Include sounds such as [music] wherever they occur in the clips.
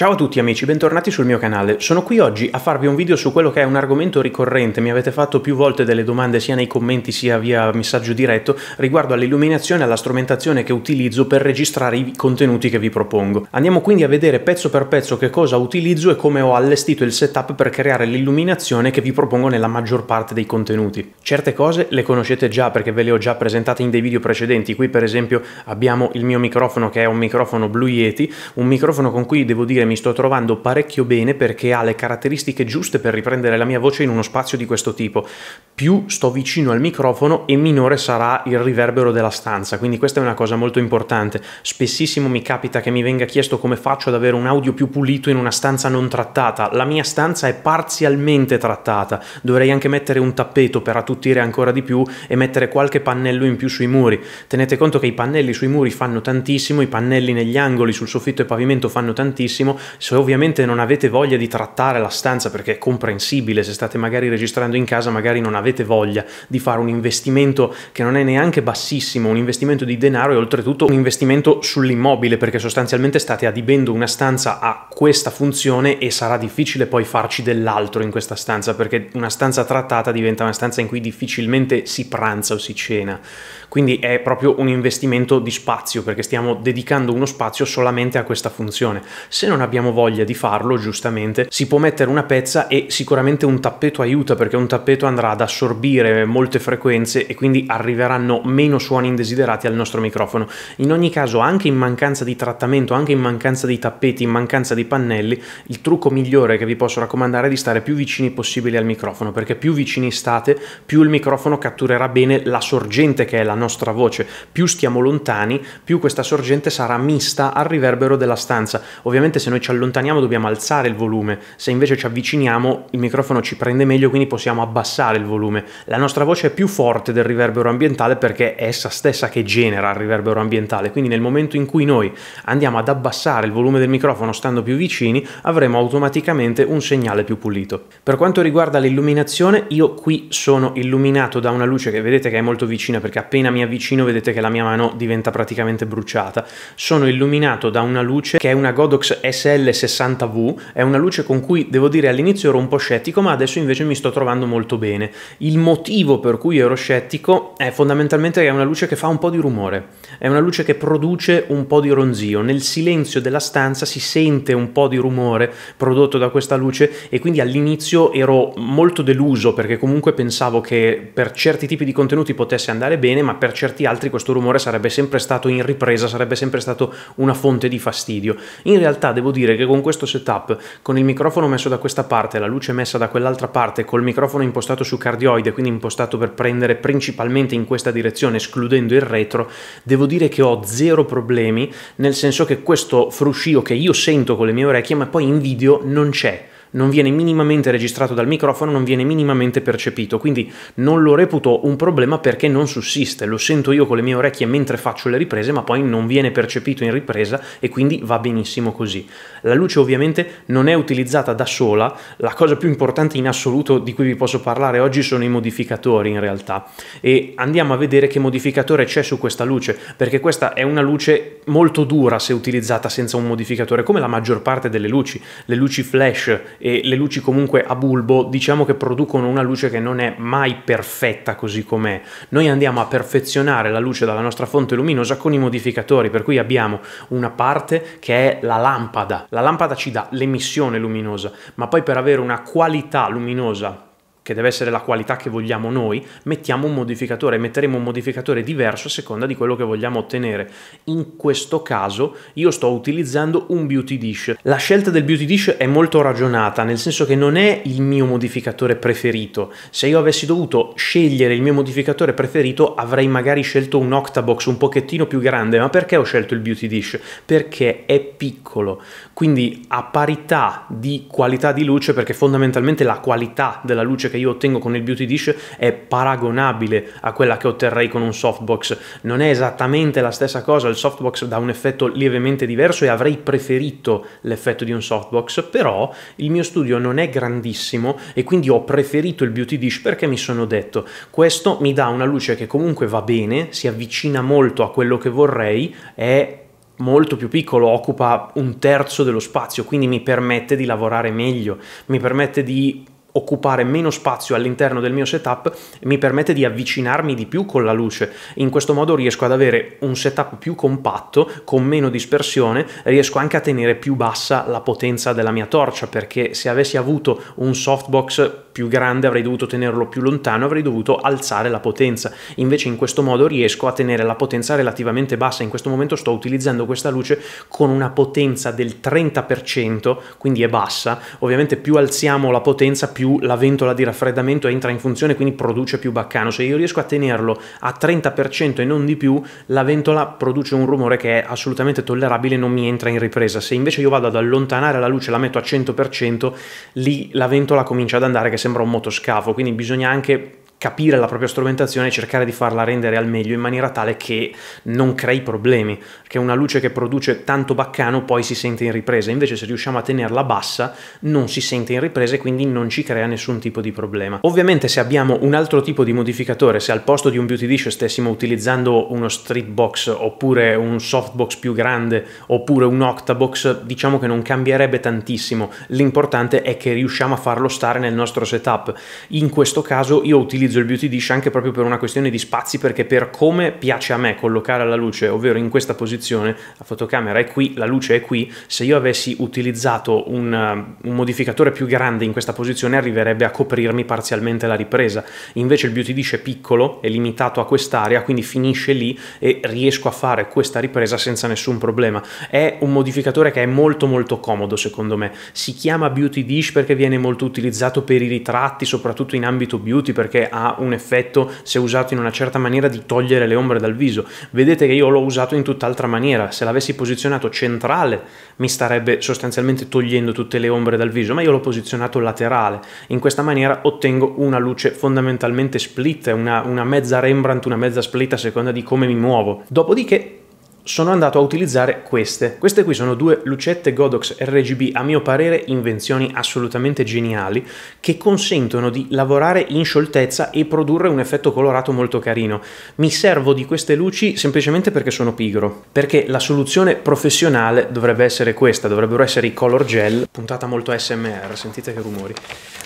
Ciao a tutti amici, bentornati sul mio canale. Sono qui oggi a farvi un video su quello che è un argomento ricorrente, mi avete fatto più volte delle domande sia nei commenti sia via messaggio diretto riguardo all'illuminazione e alla strumentazione che utilizzo per registrare i contenuti che vi propongo. Andiamo quindi a vedere pezzo per pezzo che cosa utilizzo e come ho allestito il setup per creare l'illuminazione che vi propongo nella maggior parte dei contenuti. Certe cose le conoscete già perché ve le ho già presentate in dei video precedenti, qui per esempio abbiamo il mio microfono che è un microfono Blue Yeti, un microfono con cui devo dire mi sto trovando parecchio bene perché ha le caratteristiche giuste per riprendere la mia voce in uno spazio di questo tipo. Più sto vicino al microfono e minore sarà il riverbero della stanza, quindi questa è una cosa molto importante. Spessissimo mi capita che mi venga chiesto come faccio ad avere un audio più pulito in una stanza non trattata. La mia stanza è parzialmente trattata, dovrei anche mettere un tappeto per attutire ancora di più e mettere qualche pannello in più sui muri. Tenete conto che i pannelli sui muri fanno tantissimo, i pannelli negli angoli sul soffitto e pavimento fanno tantissimo, se ovviamente non avete voglia di trattare la stanza perché è comprensibile, se state magari registrando in casa magari non avete voglia di fare un investimento che non è neanche bassissimo, un investimento di denaro e oltretutto un investimento sull'immobile perché sostanzialmente state adibendo una stanza a questa funzione e sarà difficile poi farci dell'altro in questa stanza perché una stanza trattata diventa una stanza in cui difficilmente si pranza o si cena. Quindi è proprio un investimento di spazio perché stiamo dedicando uno spazio solamente a questa funzione. Se non avete abbiamo voglia di farlo, giustamente, si può mettere una pezza e sicuramente un tappeto aiuta perché un tappeto andrà ad assorbire molte frequenze e quindi arriveranno meno suoni indesiderati al nostro microfono. In ogni caso, anche in mancanza di trattamento, anche in mancanza di tappeti, in mancanza di pannelli, il trucco migliore che vi posso raccomandare è di stare più vicini possibile al microfono perché più vicini state, più il microfono catturerà bene la sorgente che è la nostra voce, più stiamo lontani, più questa sorgente sarà mista al riverbero della stanza. Ovviamente se noi noi ci allontaniamo dobbiamo alzare il volume, se invece ci avviciniamo il microfono ci prende meglio quindi possiamo abbassare il volume. La nostra voce è più forte del riverbero ambientale perché è essa stessa che genera il riverbero ambientale, quindi nel momento in cui noi andiamo ad abbassare il volume del microfono stando più vicini avremo automaticamente un segnale più pulito. Per quanto riguarda l'illuminazione io qui sono illuminato da una luce che vedete che è molto vicina perché appena mi avvicino vedete che la mia mano diventa praticamente bruciata. Sono illuminato da una luce che è una Godox S XL60V è una luce con cui devo dire all'inizio ero un po' scettico ma adesso invece mi sto trovando molto bene. Il motivo per cui ero scettico è fondamentalmente che è una luce che fa un po' di rumore, è una luce che produce un po' di ronzio, nel silenzio della stanza si sente un po' di rumore prodotto da questa luce e quindi all'inizio ero molto deluso perché comunque pensavo che per certi tipi di contenuti potesse andare bene ma per certi altri questo rumore sarebbe sempre stato in ripresa, sarebbe sempre stato una fonte di fastidio. In realtà devo devo dire che con questo setup, con il microfono messo da questa parte, la luce messa da quell'altra parte, col microfono impostato su cardioide, quindi impostato per prendere principalmente in questa direzione, escludendo il retro, devo dire che ho zero problemi, nel senso che questo fruscio che io sento con le mie orecchie, ma poi in video non c'è non viene minimamente registrato dal microfono, non viene minimamente percepito, quindi non lo reputo un problema perché non sussiste, lo sento io con le mie orecchie mentre faccio le riprese, ma poi non viene percepito in ripresa e quindi va benissimo così. La luce ovviamente non è utilizzata da sola, la cosa più importante in assoluto di cui vi posso parlare oggi sono i modificatori in realtà e andiamo a vedere che modificatore c'è su questa luce, perché questa è una luce molto dura se utilizzata senza un modificatore, come la maggior parte delle luci, le luci flash e le luci comunque a bulbo diciamo che producono una luce che non è mai perfetta così com'è. Noi andiamo a perfezionare la luce dalla nostra fonte luminosa con i modificatori, per cui abbiamo una parte che è la lampada. La lampada ci dà l'emissione luminosa, ma poi per avere una qualità luminosa che deve essere la qualità che vogliamo noi, mettiamo un modificatore, metteremo un modificatore diverso a seconda di quello che vogliamo ottenere. In questo caso io sto utilizzando un beauty dish. La scelta del beauty dish è molto ragionata, nel senso che non è il mio modificatore preferito. Se io avessi dovuto scegliere il mio modificatore preferito avrei magari scelto un octabox un pochettino più grande, ma perché ho scelto il beauty dish? Perché è piccolo, quindi a parità di qualità di luce, perché fondamentalmente la qualità della luce che io ottengo con il Beauty Dish è paragonabile a quella che otterrei con un softbox. Non è esattamente la stessa cosa, il softbox dà un effetto lievemente diverso e avrei preferito l'effetto di un softbox, però il mio studio non è grandissimo e quindi ho preferito il Beauty Dish perché mi sono detto questo mi dà una luce che comunque va bene, si avvicina molto a quello che vorrei, è molto più piccolo, occupa un terzo dello spazio, quindi mi permette di lavorare meglio, mi permette di occupare meno spazio all'interno del mio setup mi permette di avvicinarmi di più con la luce. In questo modo riesco ad avere un setup più compatto, con meno dispersione, riesco anche a tenere più bassa la potenza della mia torcia perché se avessi avuto un softbox più grande avrei dovuto tenerlo più lontano, avrei dovuto alzare la potenza. Invece in questo modo riesco a tenere la potenza relativamente bassa. In questo momento sto utilizzando questa luce con una potenza del 30%, quindi è bassa. Ovviamente più alziamo la potenza più più la ventola di raffreddamento entra in funzione, quindi produce più baccano. Se io riesco a tenerlo a 30% e non di più, la ventola produce un rumore che è assolutamente tollerabile e non mi entra in ripresa. Se invece io vado ad allontanare la luce, e la metto a 100%, lì la ventola comincia ad andare che sembra un motoscafo, quindi bisogna anche capire la propria strumentazione e cercare di farla rendere al meglio in maniera tale che non crei problemi, perché una luce che produce tanto baccano poi si sente in ripresa, invece se riusciamo a tenerla bassa non si sente in ripresa e quindi non ci crea nessun tipo di problema. Ovviamente se abbiamo un altro tipo di modificatore, se al posto di un beauty dish stessimo utilizzando uno street box oppure un softbox più grande oppure un octabox, diciamo che non cambierebbe tantissimo, l'importante è che riusciamo a farlo stare nel nostro setup. In questo caso io utilizzo utilizzo il beauty dish anche proprio per una questione di spazi perché per come piace a me collocare la luce, ovvero in questa posizione, la fotocamera è qui, la luce è qui, se io avessi utilizzato un, um, un modificatore più grande in questa posizione arriverebbe a coprirmi parzialmente la ripresa. Invece il beauty dish è piccolo, è limitato a quest'area, quindi finisce lì e riesco a fare questa ripresa senza nessun problema. È un modificatore che è molto molto comodo secondo me. Si chiama beauty dish perché viene molto utilizzato per i ritratti, soprattutto in ambito beauty perché ha un effetto, se usato in una certa maniera, di togliere le ombre dal viso. Vedete che io l'ho usato in tutt'altra maniera, se l'avessi posizionato centrale mi starebbe sostanzialmente togliendo tutte le ombre dal viso, ma io l'ho posizionato laterale. In questa maniera ottengo una luce fondamentalmente split, una, una mezza Rembrandt, una mezza split a seconda di come mi muovo. Dopodiché sono andato a utilizzare queste. Queste qui sono due lucette Godox RGB, a mio parere invenzioni assolutamente geniali, che consentono di lavorare in scioltezza e produrre un effetto colorato molto carino. Mi servo di queste luci semplicemente perché sono pigro, perché la soluzione professionale dovrebbe essere questa, dovrebbero essere i color gel, puntata molto SMR, sentite che rumori.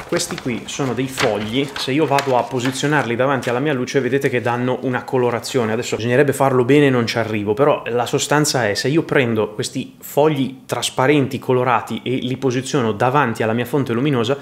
Questi qui sono dei fogli, se io vado a posizionarli davanti alla mia luce vedete che danno una colorazione, adesso bisognerebbe farlo bene e non ci arrivo, però la sostanza è se io prendo questi fogli trasparenti, colorati e li posiziono davanti alla mia fonte luminosa,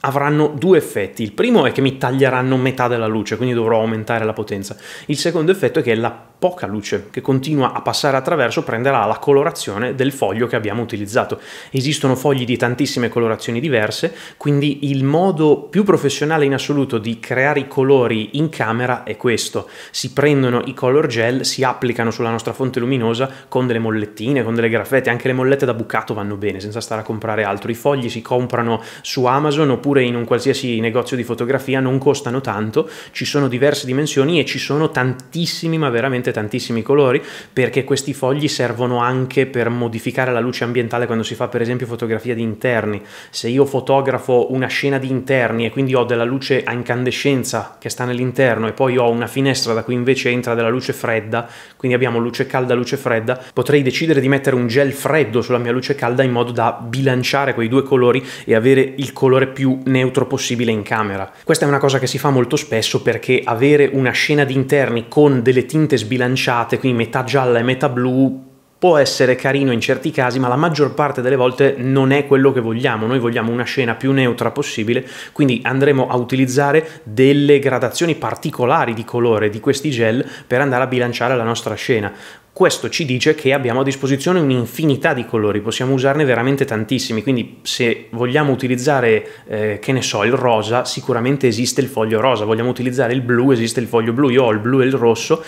avranno due effetti. Il primo è che mi taglieranno metà della luce, quindi dovrò aumentare la potenza. Il secondo effetto è che la poca luce che continua a passare attraverso prenderà la colorazione del foglio che abbiamo utilizzato. Esistono fogli di tantissime colorazioni diverse, quindi il modo più professionale in assoluto di creare i colori in camera è questo. Si prendono i color gel, si applicano sulla nostra fonte luminosa con delle mollettine, con delle graffette, anche le mollette da bucato vanno bene senza stare a comprare altro. I fogli si comprano su Amazon oppure in un qualsiasi negozio di fotografia, non costano tanto, ci sono diverse dimensioni e ci sono tantissimi ma veramente tantissimi colori perché questi fogli servono anche per modificare la luce ambientale quando si fa per esempio fotografia di interni. Se io fotografo una scena di interni e quindi ho della luce a incandescenza che sta nell'interno e poi ho una finestra da cui invece entra della luce fredda, quindi abbiamo luce calda, luce fredda, potrei decidere di mettere un gel freddo sulla mia luce calda in modo da bilanciare quei due colori e avere il colore più neutro possibile in camera. Questa è una cosa che si fa molto spesso perché avere una scena di interni con delle tinte sbilanciate sbilanciate, quindi metà gialla e metà blu, può essere carino in certi casi, ma la maggior parte delle volte non è quello che vogliamo. Noi vogliamo una scena più neutra possibile, quindi andremo a utilizzare delle gradazioni particolari di colore di questi gel per andare a bilanciare la nostra scena. Questo ci dice che abbiamo a disposizione un'infinità di colori, possiamo usarne veramente tantissimi, quindi se vogliamo utilizzare, eh, che ne so, il rosa, sicuramente esiste il foglio rosa, vogliamo utilizzare il blu, esiste il foglio blu, io ho il blu e il rosso,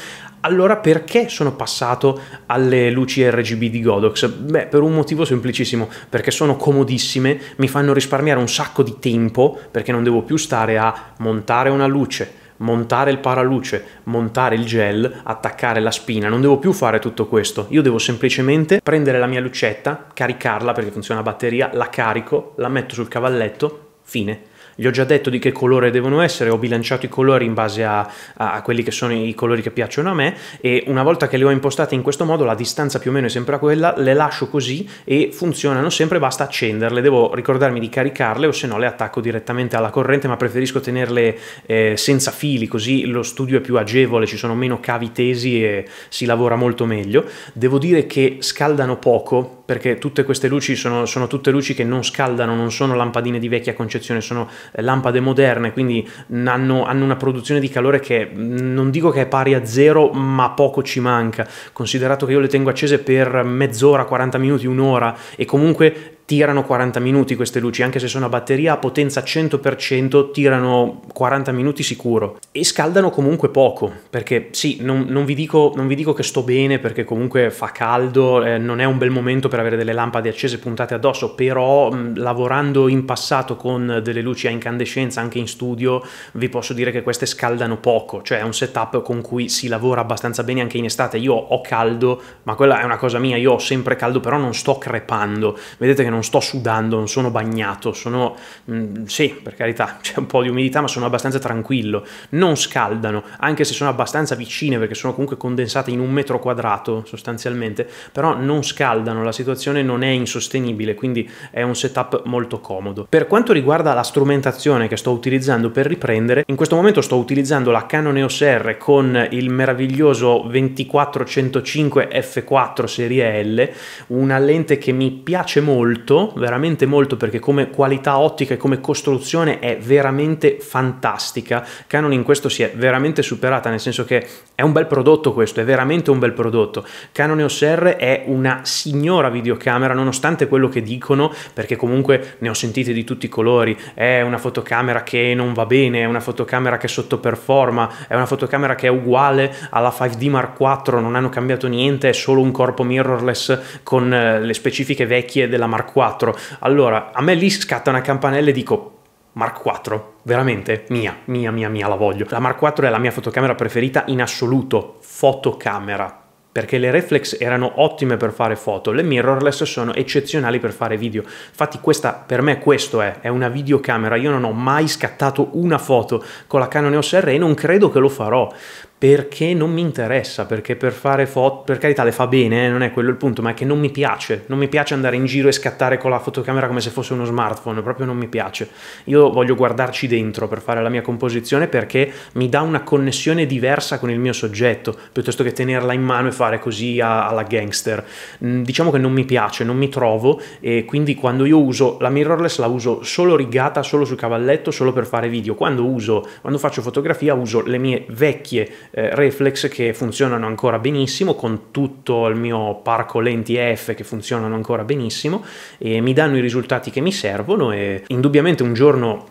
allora perché sono passato alle luci RGB di Godox? Beh, per un motivo semplicissimo, perché sono comodissime, mi fanno risparmiare un sacco di tempo, perché non devo più stare a montare una luce, montare il paraluce, montare il gel, attaccare la spina, non devo più fare tutto questo, io devo semplicemente prendere la mia lucetta, caricarla perché funziona a batteria, la carico, la metto sul cavalletto, fine gli ho già detto di che colore devono essere, ho bilanciato i colori in base a, a, quelli che sono i colori che piacciono a me e una volta che le ho impostate in questo modo la distanza più o meno è sempre quella, le lascio così e funzionano sempre, basta accenderle, devo ricordarmi di caricarle o se no le attacco direttamente alla corrente ma preferisco tenerle eh, senza fili così lo studio è più agevole, ci sono meno cavi tesi e si lavora molto meglio. Devo dire che scaldano poco perché tutte queste luci sono, sono tutte luci che non scaldano, non sono lampadine di vecchia concezione, sono eh, lampade moderne, quindi hanno, hanno, una produzione di calore che mm, non dico che è pari a zero, ma poco ci manca, considerato che io le tengo accese per mezz'ora, 40 minuti, un'ora e comunque tirano 40 minuti queste luci, anche se sono a batteria a potenza 100%, tirano 40 minuti sicuro e scaldano comunque poco, perché sì, non, non, vi, dico, non vi, dico, che sto bene perché comunque fa caldo, eh, non è un bel momento per avere delle lampade accese puntate addosso, però mh, mm, lavorando in passato con delle luci a incandescenza anche in studio, vi posso dire che queste scaldano poco, cioè è un setup con cui si lavora abbastanza bene anche in estate, io ho caldo, ma quella è una cosa mia, io ho sempre caldo, però non sto crepando, vedete che non non sto sudando, non sono bagnato, sono, mm, sì, per carità, [laughs] c'è un po' di umidità, ma sono abbastanza tranquillo, non scaldano, anche se sono abbastanza vicine, perché sono comunque condensate in un metro quadrato sostanzialmente, però non scaldano, la situazione non è insostenibile, quindi è un setup molto comodo. Per quanto riguarda la strumentazione che sto utilizzando per riprendere, in questo momento sto utilizzando la Canon EOS R con il meraviglioso 24-105 f4 serie L, una lente che mi piace molto, molto, veramente molto, perché come qualità ottica e come costruzione è veramente fantastica. Canon in questo si è veramente superata, nel senso che è un bel prodotto questo, è veramente un bel prodotto. Canon EOS R è una signora videocamera, nonostante quello che dicono, perché comunque ne ho sentite di tutti i colori, è una fotocamera che non va bene, è una fotocamera che sottoperforma, è una fotocamera che è uguale alla 5D Mark IV, non hanno cambiato niente, è solo un corpo mirrorless con eh, le specifiche vecchie della Mark IV. Allora, a me lì scatta una campanella e dico Mark 4, veramente mia, mia, mia, mia, la voglio. La Mark 4 è la mia fotocamera preferita in assoluto, fotocamera, perché le reflex erano ottime per fare foto, le mirrorless sono eccezionali per fare video. Infatti questa, per me questo è, è una videocamera, io non ho mai scattato una foto con la Canon EOS R e non credo che lo farò, perché non mi interessa, perché per fare foto, per carità le fa bene, eh, non è quello il punto, ma è che non mi piace, non mi piace andare in giro e scattare con la fotocamera come se fosse uno smartphone, proprio non mi piace. Io voglio guardarci dentro per fare la mia composizione perché mi dà una connessione diversa con il mio soggetto, piuttosto che tenerla in mano e fare così alla gangster. Mm, diciamo che non mi piace, non mi trovo e quindi quando io uso la mirrorless la uso solo rigata, solo sul cavalletto, solo per fare video. Quando uso, quando faccio fotografia uso le mie vecchie eh, reflex che funzionano ancora benissimo, con tutto il mio parco lenti F che funzionano ancora benissimo e mi danno i risultati che mi servono e indubbiamente un giorno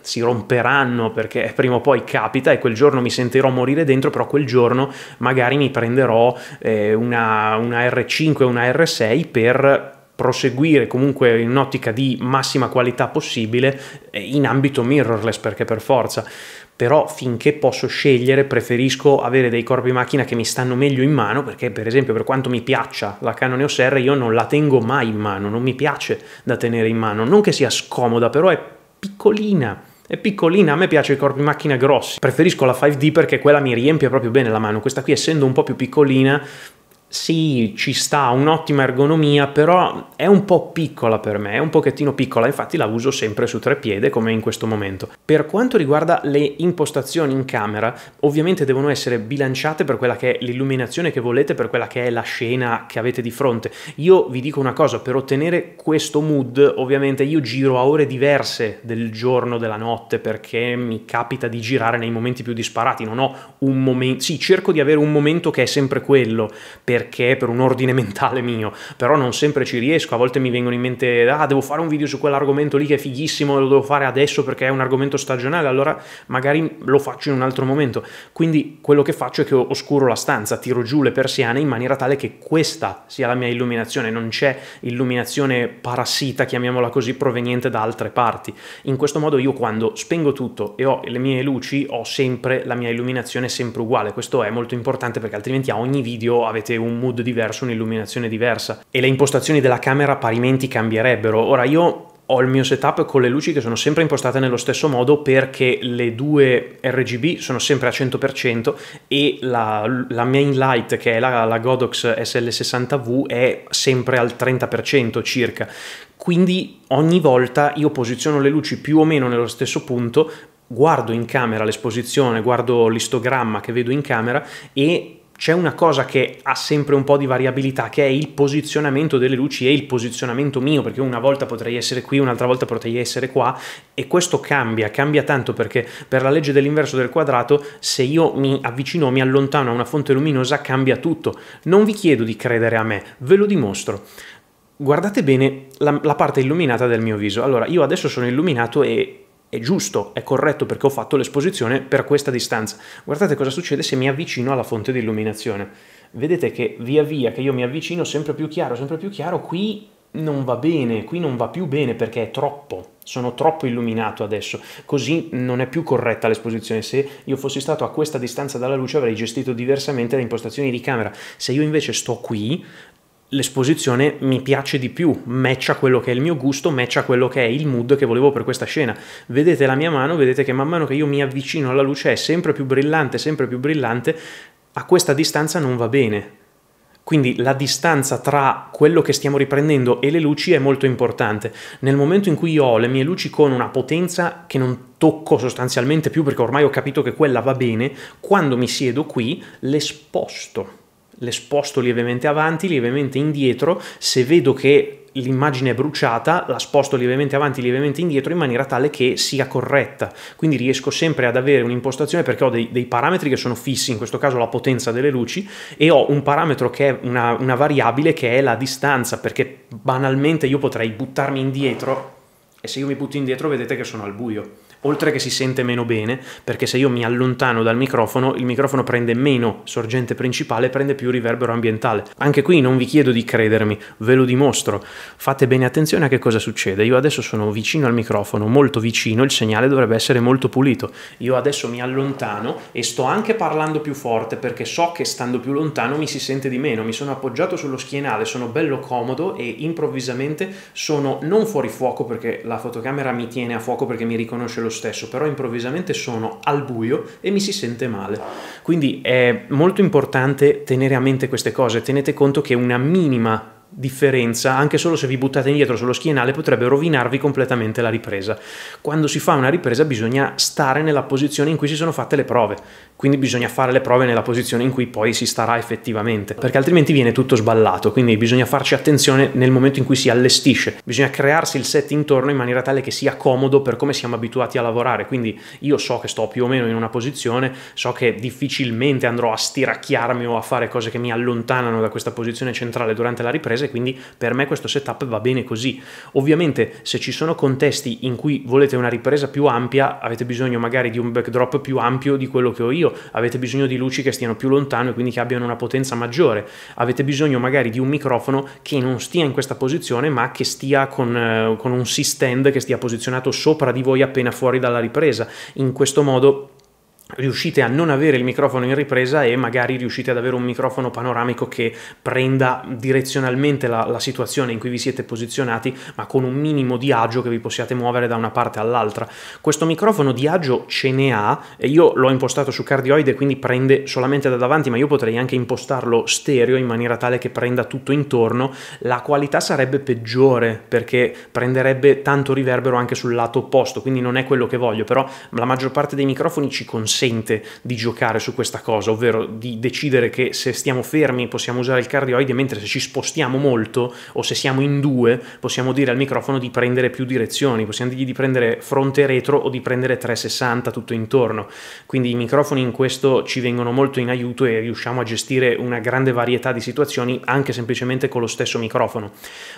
si romperanno perché prima o poi capita e quel giorno mi sentirò morire dentro, però quel giorno magari mi prenderò eh, una, una R5 una R6 per proseguire comunque in un'ottica di massima qualità possibile eh, in ambito mirrorless perché per forza però finché posso scegliere preferisco avere dei corpi macchina che mi stanno meglio in mano perché per esempio per quanto mi piaccia la Canon EOS R io non la tengo mai in mano, non mi piace da tenere in mano, non che sia scomoda però è piccolina è piccolina, a me piace i corpi macchina grossi, preferisco la 5D perché quella mi riempie proprio bene la mano, questa qui essendo un po' più piccolina sì, ci sta, un'ottima ergonomia, però è un po' piccola per me, è un pochettino piccola, infatti la uso sempre su tre piede come in questo momento. Per quanto riguarda le impostazioni in camera, ovviamente devono essere bilanciate per quella che è l'illuminazione che volete, per quella che è la scena che avete di fronte. Io vi dico una cosa, per ottenere questo mood, ovviamente io giro a ore diverse del giorno, della notte, perché mi capita di girare nei momenti più disparati, non ho un momento, sì, cerco di avere un momento che è sempre quello. Per perché per un ordine [laughs] mentale mio, però non sempre ci riesco, a volte mi vengono in mente ah devo fare un video su quell'argomento lì che è fighissimo, lo devo fare adesso perché è un argomento stagionale, allora magari lo faccio in un altro momento. Quindi quello che faccio è che oscuro la stanza, tiro giù le persiane in maniera tale che questa sia la mia illuminazione, non c'è illuminazione parassita, chiamiamola così, proveniente da altre parti. In questo modo io quando spengo tutto e ho le mie luci ho sempre la mia illuminazione sempre uguale. Questo è molto importante perché altrimenti a ogni video avete un un mood diverso, un'illuminazione diversa e le impostazioni della camera parimenti cambierebbero. Ora io ho il mio setup con le luci che sono sempre impostate nello stesso modo perché le due RGB sono sempre a 100% e la, la main light che è la, la Godox SL60V è sempre al 30% circa quindi ogni volta io posiziono le luci più o meno nello stesso punto guardo in camera l'esposizione, guardo l'istogramma che vedo in camera e c'è una cosa che ha sempre un po' di variabilità, che è il posizionamento delle luci e il posizionamento mio, perché una volta potrei essere qui, un'altra volta potrei essere qua, e questo cambia, cambia tanto perché per la legge dell'inverso del quadrato, se io mi avvicino o mi allontano a una fonte luminosa, cambia tutto. Non vi chiedo di credere a me, ve lo dimostro. Guardate bene la, la parte illuminata del mio viso. Allora, io adesso sono illuminato e è giusto, è corretto perché ho fatto l'esposizione per questa distanza. Guardate cosa succede se mi avvicino alla fonte di illuminazione. Vedete che via via che io mi avvicino sempre più chiaro, sempre più chiaro, qui non va bene, qui non va più bene perché è troppo, sono troppo illuminato adesso, così non è più corretta l'esposizione. Se io fossi stato a questa distanza dalla luce avrei gestito diversamente le impostazioni di camera. Se io invece sto qui, l'esposizione mi piace di più, matcha quello che è il mio gusto, matcha quello che è il mood che volevo per questa scena. Vedete la mia mano, vedete che man mano che io mi avvicino alla luce è sempre più brillante, sempre più brillante, a questa distanza non va bene. Quindi la distanza tra quello che stiamo riprendendo e le luci è molto importante. Nel momento in cui io ho le mie luci con una potenza che non tocco sostanzialmente più perché ormai ho capito che quella va bene, quando mi siedo qui le sposto le sposto lievemente avanti, lievemente indietro, se vedo che l'immagine è bruciata, la sposto lievemente avanti, lievemente indietro in maniera tale che sia corretta. Quindi riesco sempre ad avere un'impostazione perché ho dei, dei parametri che sono fissi, in questo caso la potenza delle luci, e ho un parametro che è una, una variabile che è la distanza, perché banalmente io potrei buttarmi indietro e se io mi butto indietro vedete che sono al buio oltre che si sente meno bene, perché se io mi allontano dal microfono, il microfono prende meno sorgente principale, prende più riverbero ambientale. Anche qui non vi chiedo di credermi, ve lo dimostro. Fate bene attenzione a che cosa succede. Io adesso sono vicino al microfono, molto vicino, il segnale dovrebbe essere molto pulito. Io adesso mi allontano e sto anche parlando più forte perché so che stando più lontano mi si sente di meno. Mi sono appoggiato sullo schienale, sono bello comodo e improvvisamente sono non fuori fuoco perché la fotocamera mi tiene a fuoco perché mi riconosce lo lo stesso, però improvvisamente sono al buio e mi si sente male. Quindi è molto importante tenere a mente queste cose, tenete conto che una minima differenza, anche solo se vi buttate indietro sullo schienale, potrebbe rovinarvi completamente la ripresa. Quando si fa una ripresa bisogna stare nella posizione in cui si sono fatte le prove, quindi bisogna fare le prove nella posizione in cui poi si starà effettivamente, perché altrimenti viene tutto sballato, quindi bisogna farci attenzione nel momento in cui si allestisce, bisogna crearsi il set intorno in maniera tale che sia comodo per come siamo abituati a lavorare, quindi io so che sto più o meno in una posizione, so che difficilmente andrò a stiracchiarmi o a fare cose che mi allontanano da questa posizione centrale durante la ripresa e quindi per me questo setup va bene così. Ovviamente se ci sono contesti in cui volete una ripresa più ampia, avete bisogno magari di un backdrop più ampio di quello che ho io, meglio, avete bisogno di luci che stiano più lontano e quindi che abbiano una potenza maggiore, avete bisogno magari di un microfono che non stia in questa posizione ma che stia con, eh, con un C-stand che stia posizionato sopra di voi appena fuori dalla ripresa. In questo modo riuscite a non avere il microfono in ripresa e magari riuscite ad avere un microfono panoramico che prenda direzionalmente la, la situazione in cui vi siete posizionati, ma con un minimo di agio che vi possiate muovere da una parte all'altra. Questo microfono di agio ce ne ha, e io l'ho impostato su cardioide, quindi prende solamente da davanti, ma io potrei anche impostarlo stereo in maniera tale che prenda tutto intorno. La qualità sarebbe peggiore perché prenderebbe tanto riverbero anche sul lato opposto, quindi non è quello che voglio, però la maggior parte dei microfoni ci consente consente di giocare su questa cosa, ovvero di decidere che se stiamo fermi possiamo usare il cardioide, mentre se ci spostiamo molto o se siamo in due possiamo dire al microfono di prendere più direzioni, possiamo dirgli di prendere fronte e retro o di prendere 360 tutto intorno. Quindi i microfoni in questo ci vengono molto in aiuto e riusciamo a gestire una grande varietà di situazioni anche semplicemente con lo stesso microfono.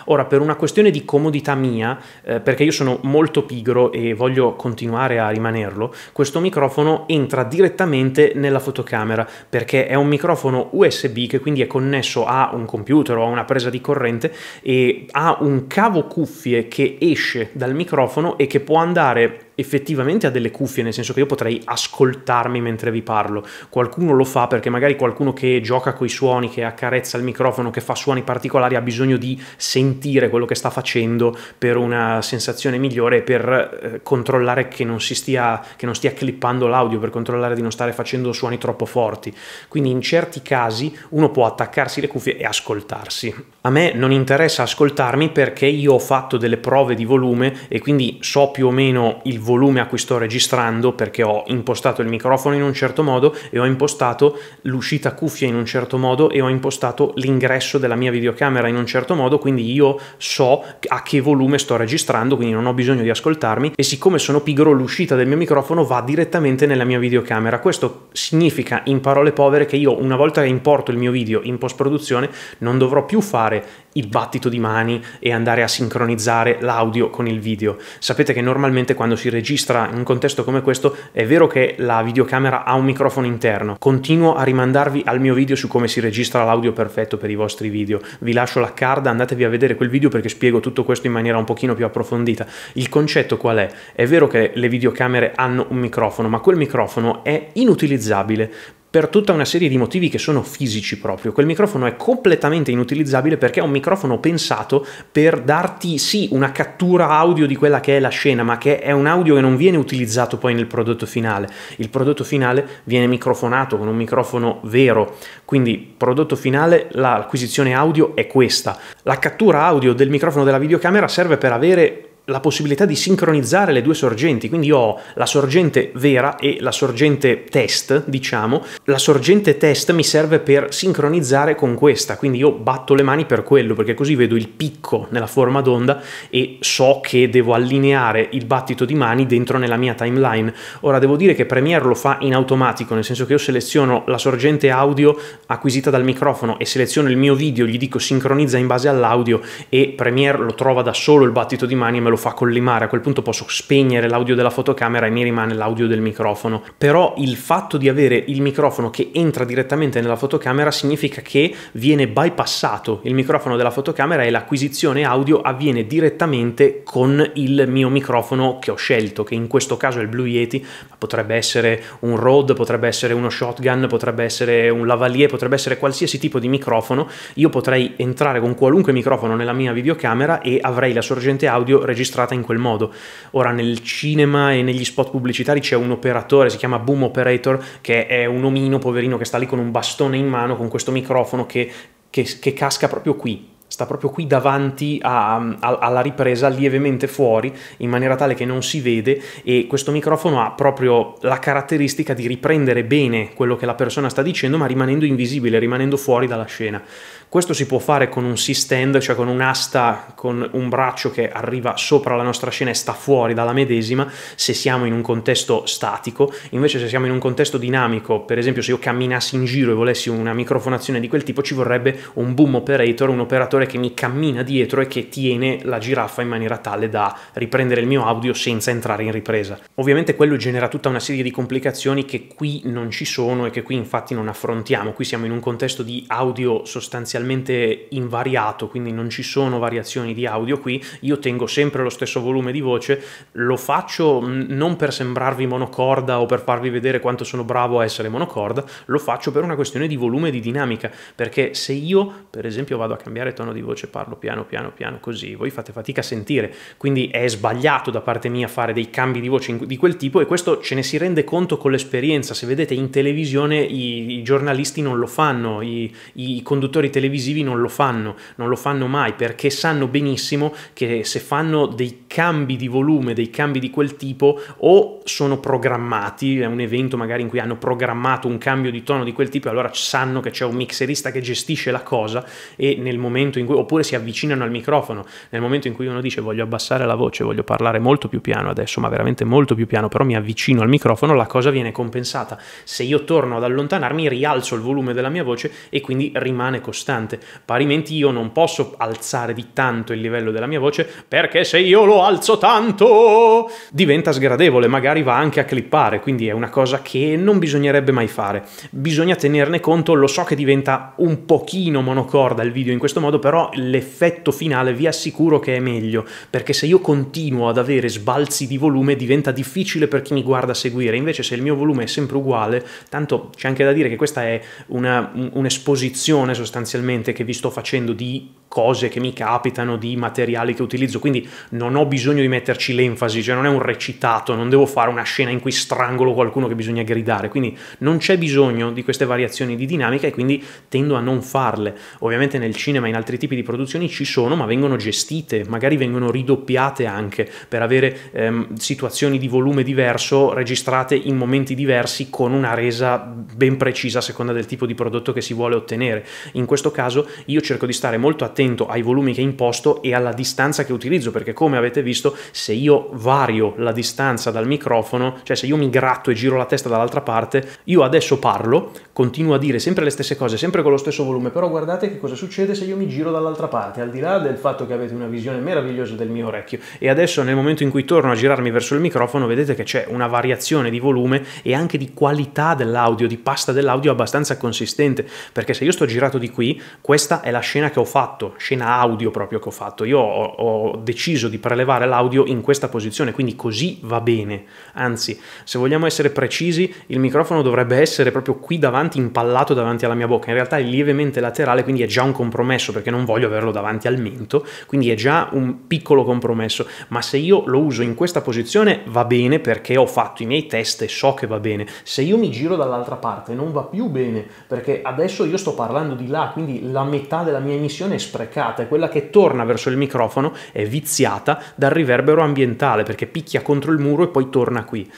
Ora, per una questione di comodità mia, eh, perché io sono molto pigro e voglio continuare a rimanerlo, questo microfono entra entra direttamente nella fotocamera perché è un microfono USB che quindi è connesso a un computer o a una presa di corrente e ha un cavo cuffie che esce dal microfono e che può andare effettivamente ha delle cuffie, nel senso che io potrei ascoltarmi mentre vi parlo. Qualcuno lo fa perché magari qualcuno che gioca coi suoni, che accarezza il microfono, che fa suoni particolari, ha bisogno di sentire quello che sta facendo per una sensazione migliore, per eh, controllare che non, si stia, che non stia clippando l'audio, per controllare di non stare facendo suoni troppo forti. Quindi in certi casi uno può attaccarsi le cuffie e ascoltarsi. A me non interessa ascoltarmi perché io ho fatto delle prove di volume e quindi so più o meno il volume volume a cui sto registrando perché ho impostato il microfono in un certo modo e ho impostato l'uscita cuffia in un certo modo e ho impostato l'ingresso della mia videocamera in un certo modo, quindi io so a che volume sto registrando, quindi non ho bisogno di ascoltarmi e siccome sono pigro l'uscita del mio microfono va direttamente nella mia videocamera. Questo significa in parole povere che io una volta che importo il mio video in post produzione non dovrò più fare il battito di mani e andare a sincronizzare l'audio con il video. Sapete che normalmente quando si registra in un contesto come questo è vero che la videocamera ha un microfono interno. Continuo a rimandarvi al mio video su come si registra l'audio perfetto per i vostri video. Vi lascio la card, andatevi a vedere quel video perché spiego tutto questo in maniera un pochino più approfondita. Il concetto qual è? È vero che le videocamere hanno un microfono, ma quel microfono è inutilizzabile per tutta una serie di motivi che sono fisici proprio. Quel microfono è completamente inutilizzabile perché è un microfono pensato per darti sì una cattura audio di quella che è la scena, ma che è un audio che non viene utilizzato poi nel prodotto finale. Il prodotto finale viene microfonato con un microfono vero, quindi prodotto finale l'acquisizione audio è questa. La cattura audio del microfono della videocamera serve per avere la possibilità di sincronizzare le due sorgenti, quindi ho la sorgente vera e la sorgente test, diciamo, la sorgente test mi serve per sincronizzare con questa, quindi io batto le mani per quello, perché così vedo il picco nella forma d'onda e so che devo allineare il battito di mani dentro nella mia timeline. Ora devo dire che Premiere lo fa in automatico, nel senso che io seleziono la sorgente audio acquisita dal microfono e seleziono il mio video, gli dico sincronizza in base all'audio e Premiere lo trova da solo il battito di mani e me lo fa collimare, a quel punto posso spegnere l'audio della fotocamera e mi rimane l'audio del microfono. Però il fatto di avere il microfono che entra direttamente nella fotocamera significa che viene bypassato il microfono della fotocamera e l'acquisizione audio avviene direttamente con il mio microfono che ho scelto, che in questo caso è il Blue Yeti, ma potrebbe essere un Rode, potrebbe essere uno shotgun, potrebbe essere un lavalier, potrebbe essere qualsiasi tipo di microfono. Io potrei entrare con qualunque microfono nella mia videocamera e avrei la sorgente audio registrata registrata in quel modo. Ora nel cinema e negli spot pubblicitari c'è un operatore, si chiama Boom Operator, che è un omino poverino che sta lì con un bastone in mano, con questo microfono che, che, che casca proprio qui, sta proprio qui davanti a, a, alla ripresa, lievemente fuori, in maniera tale che non si vede e questo microfono ha proprio la caratteristica di riprendere bene quello che la persona sta dicendo, ma rimanendo invisibile, rimanendo fuori dalla scena. Questo si può fare con un C-stand, cioè con un'asta, con un braccio che arriva sopra la nostra scena e sta fuori dalla medesima, se siamo in un contesto statico, invece se siamo in un contesto dinamico, per esempio se io camminassi in giro e volessi una microfonazione di quel tipo, ci vorrebbe un boom operator, un operatore ascoltatore che mi cammina dietro e che tiene la giraffa in maniera tale da riprendere il mio audio senza entrare in ripresa. Ovviamente quello genera tutta una serie di complicazioni che qui non ci sono e che qui infatti non affrontiamo. Qui siamo in un contesto di audio sostanzialmente invariato, quindi non ci sono variazioni di audio qui. Io tengo sempre lo stesso volume di voce, lo faccio mm, non per sembrarvi monocorda o per farvi vedere quanto sono bravo a essere monocorda, lo faccio per una questione di volume e di dinamica, perché se io per esempio vado a cambiare tono tono di voce parlo piano piano piano così, voi fate fatica a sentire, quindi è sbagliato da parte mia fare dei cambi di voce di quel tipo e questo ce ne si rende conto con l'esperienza, se vedete in televisione i, i giornalisti non lo fanno, i, i conduttori televisivi non lo fanno, non lo fanno mai perché sanno benissimo che se fanno dei cambi di volume, dei cambi di quel tipo o sono programmati, è un evento magari in cui hanno programmato un cambio di tono di quel tipo, allora sanno che c'è un mixerista che gestisce la cosa e nel momento in cui, oppure si avvicinano al microfono, nel momento in cui uno dice voglio abbassare la voce, voglio parlare molto più piano adesso, ma veramente molto più piano, però mi avvicino al microfono, la cosa viene compensata. Se io torno ad allontanarmi, rialzo il volume della mia voce e quindi rimane costante. Parimenti io non posso alzare di tanto il livello della mia voce perché se io lo alzo tanto diventa sgradevole, magari va anche a clippare, quindi è una cosa che non bisognerebbe mai fare. Bisogna tenerne conto, lo so che diventa un pochino monocorda il video in questo modo, però però l'effetto finale vi assicuro che è meglio, perché se io continuo ad avere sbalzi di volume diventa difficile per chi mi guarda seguire, invece se il mio volume è sempre uguale, tanto c'è anche da dire che questa è una, un'esposizione sostanzialmente che vi sto facendo di cose che mi capitano, di materiali che utilizzo, quindi non ho bisogno di metterci l'enfasi, cioè non è un recitato, non devo fare una scena in cui strangolo qualcuno che bisogna gridare, quindi non c'è bisogno di queste variazioni di dinamica e quindi tendo a non farle. Ovviamente nel cinema e in altri tipi di produzioni ci sono, ma vengono gestite, magari vengono ridoppiate anche per avere ehm, situazioni di volume diverso registrate in momenti diversi con una resa ben precisa a seconda del tipo di prodotto che si vuole ottenere. In questo caso io cerco di stare molto attento attento ai volumi che imposto e alla distanza che utilizzo, perché come avete visto, se io vario la distanza dal microfono, cioè se io mi gratto e giro la testa dall'altra parte, io adesso parlo, continuo a dire sempre le stesse cose, sempre con lo stesso volume, però guardate che cosa succede se io mi giro dall'altra parte, al di là del fatto che avete una visione meravigliosa del mio orecchio. E adesso nel momento in cui torno a girarmi verso il microfono, vedete che c'è una variazione di volume e anche di qualità dell'audio, di pasta dell'audio abbastanza consistente, perché se io sto girato di qui, questa è la scena che ho fatto, scena audio proprio che ho fatto, io ho, ho deciso di prelevare l'audio in questa posizione, quindi così va bene. Anzi, se vogliamo essere precisi, il microfono dovrebbe essere proprio qui davanti, impallato davanti alla mia bocca, in realtà è lievemente laterale, quindi è già un compromesso perché non voglio averlo davanti al mento, quindi è già un piccolo compromesso, ma se io lo uso in questa posizione va bene perché ho fatto i miei test e so che va bene. Se io mi giro dall'altra parte non va più bene perché adesso io sto parlando di là, quindi la metà della mia emissione è espressa sprecata, è quella che torna verso il microfono, è viziata dal riverbero ambientale perché picchia contro il muro e poi torna qui.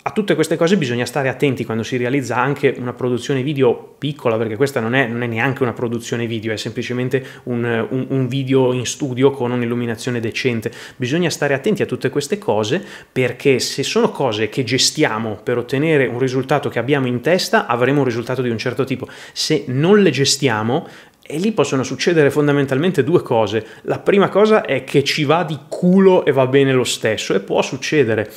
A tutte queste cose bisogna stare attenti quando si realizza anche una produzione video piccola, perché questa non è, non è neanche una produzione video, è semplicemente un, un, un video in studio con un'illuminazione decente. Bisogna stare attenti a tutte queste cose perché se sono cose che gestiamo per ottenere un risultato che abbiamo in testa, avremo un risultato di un certo tipo. Se non le gestiamo, e lì possono succedere fondamentalmente due cose. La prima cosa è che ci va di culo e va bene lo stesso, e può succedere.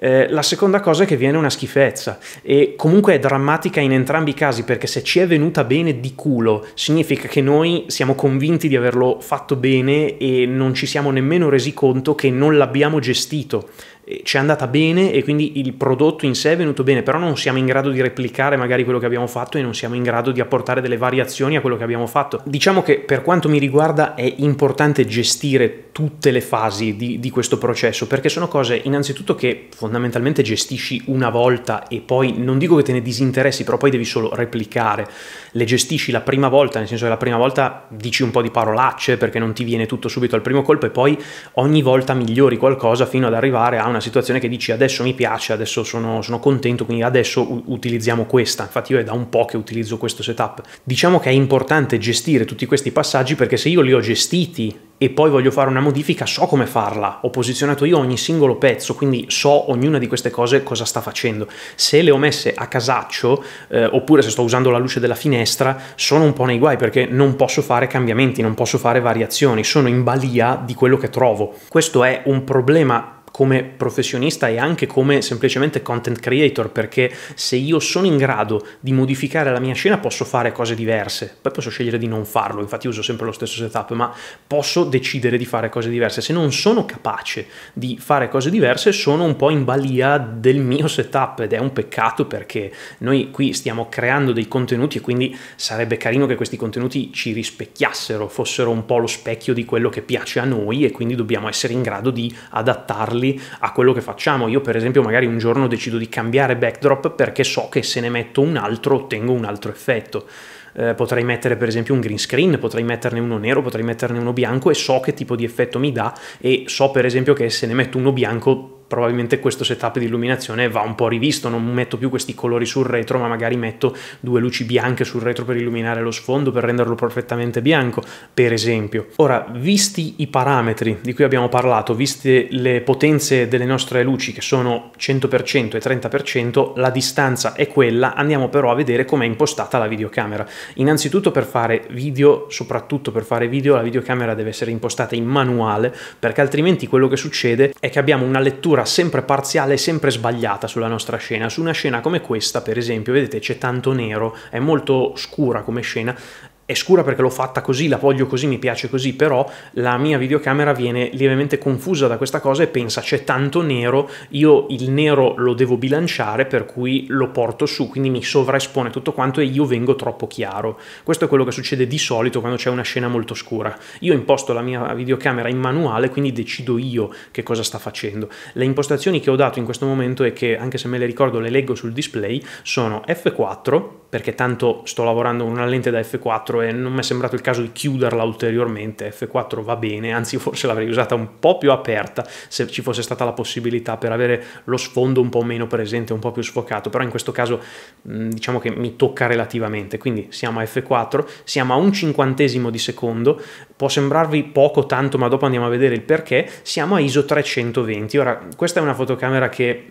Eh, la seconda cosa è che viene una schifezza e comunque è drammatica in entrambi i casi perché se ci è venuta bene di culo significa che noi siamo convinti di averlo fatto bene e non ci siamo nemmeno resi conto che non l'abbiamo gestito. Eh, ci è andata bene e quindi il prodotto in sé è venuto bene, però non siamo in grado di replicare magari quello che abbiamo fatto e non siamo in grado di apportare delle variazioni a quello che abbiamo fatto. Diciamo che per quanto mi riguarda è importante gestire tutte le fasi di, di questo processo perché sono cose innanzitutto che fondamentalmente gestisci una volta e poi non dico che te ne disinteressi, però poi devi solo replicare, le gestisci la prima volta, nel senso che la prima volta dici un po' di parolacce perché non ti viene tutto subito al primo colpo e poi ogni volta migliori qualcosa fino ad arrivare a una situazione che dici adesso mi piace, adesso sono, sono contento, quindi adesso u- utilizziamo questa. Infatti io è da un po' che utilizzo questo setup. Diciamo che è importante gestire tutti questi passaggi perché se io li ho gestiti e poi voglio fare una modifica, so come farla, ho posizionato io ogni singolo pezzo, quindi so ognuna di queste cose cosa sta facendo. Se le ho messe a casaccio, eh, oppure se sto usando la luce della finestra, sono un po' nei guai perché non posso fare cambiamenti, non posso fare variazioni, sono in balia di quello che trovo. Questo è un problema come professionista e anche come semplicemente content creator, perché se io sono in grado di modificare la mia scena posso fare cose diverse, poi posso scegliere di non farlo, infatti uso sempre lo stesso setup, ma posso decidere di fare cose diverse. Se non sono capace di fare cose diverse sono un po' in balia del mio setup ed è un peccato perché noi qui stiamo creando dei contenuti e quindi sarebbe carino che questi contenuti ci rispecchiassero, fossero un po' lo specchio di quello che piace a noi e quindi dobbiamo essere in grado di adattarli adattarli a quello che facciamo. Io per esempio magari un giorno decido di cambiare backdrop perché so che se ne metto un altro ottengo un altro effetto. Eh, potrei mettere per esempio un green screen, potrei metterne uno nero, potrei metterne uno bianco e so che tipo di effetto mi dà e so per esempio che se ne metto uno bianco probabilmente questo setup di illuminazione va un po' rivisto, non metto più questi colori sul retro, ma magari metto due luci bianche sul retro per illuminare lo sfondo, per renderlo perfettamente bianco, per esempio. Ora, visti i parametri di cui abbiamo parlato, viste le potenze delle nostre luci che sono 100% e 30%, la distanza è quella, andiamo però a vedere com'è impostata la videocamera. Innanzitutto per fare video, soprattutto per fare video, la videocamera deve essere impostata in manuale, perché altrimenti quello che succede è che abbiamo una lettura misura sempre parziale e sempre sbagliata sulla nostra scena. Su una scena come questa, per esempio, vedete c'è tanto nero, è molto scura come scena, è scura perché l'ho fatta così, la voglio così, mi piace così, però la mia videocamera viene lievemente confusa da questa cosa e pensa c'è tanto nero, io il nero lo devo bilanciare per cui lo porto su, quindi mi sovraespone tutto quanto e io vengo troppo chiaro. Questo è quello che succede di solito quando c'è una scena molto scura. Io imposto la mia videocamera in manuale, quindi decido io che cosa sta facendo. Le impostazioni che ho dato in questo momento e che anche se me le ricordo le leggo sul display sono F4, perché tanto sto lavorando con una lente da F4 e non mi è sembrato il caso di chiuderla ulteriormente, F4 va bene, anzi forse l'avrei usata un po' più aperta se ci fosse stata la possibilità per avere lo sfondo un po' meno presente, un po' più sfocato, però in questo caso diciamo che mi tocca relativamente, quindi siamo a F4, siamo a un cinquantesimo di secondo, può sembrarvi poco tanto ma dopo andiamo a vedere il perché, siamo a ISO 320, ora questa è una fotocamera che